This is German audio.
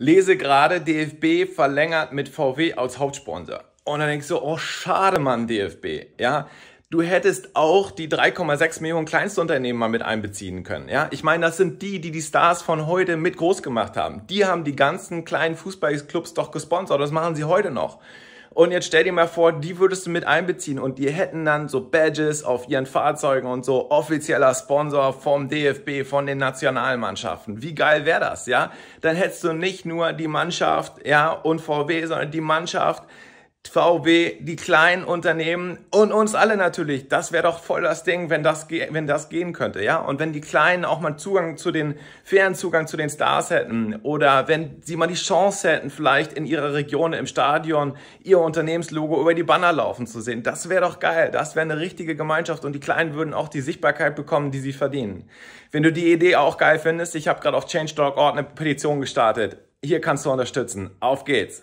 Lese gerade, DFB verlängert mit VW als Hauptsponsor. Und dann denkst du, oh, schade, Mann, DFB. Ja, du hättest auch die 3,6 Millionen Kleinstunternehmen mal mit einbeziehen können. Ja, ich meine, das sind die, die die Stars von heute mit groß gemacht haben. Die haben die ganzen kleinen Fußballclubs doch gesponsert. Das machen sie heute noch. Und jetzt stell dir mal vor, die würdest du mit einbeziehen und die hätten dann so Badges auf ihren Fahrzeugen und so offizieller Sponsor vom DFB, von den Nationalmannschaften. Wie geil wäre das, ja? Dann hättest du nicht nur die Mannschaft, ja, und VW, sondern die Mannschaft, VW, die kleinen Unternehmen und uns alle natürlich. Das wäre doch voll das Ding, wenn das, wenn das gehen könnte, ja. Und wenn die Kleinen auch mal Zugang zu den, fairen Zugang zu den Stars hätten oder wenn sie mal die Chance hätten, vielleicht in ihrer Region im Stadion ihr Unternehmenslogo über die Banner laufen zu sehen. Das wäre doch geil. Das wäre eine richtige Gemeinschaft und die Kleinen würden auch die Sichtbarkeit bekommen, die sie verdienen. Wenn du die Idee auch geil findest, ich habe gerade auf change.org eine Petition gestartet. Hier kannst du unterstützen. Auf geht's!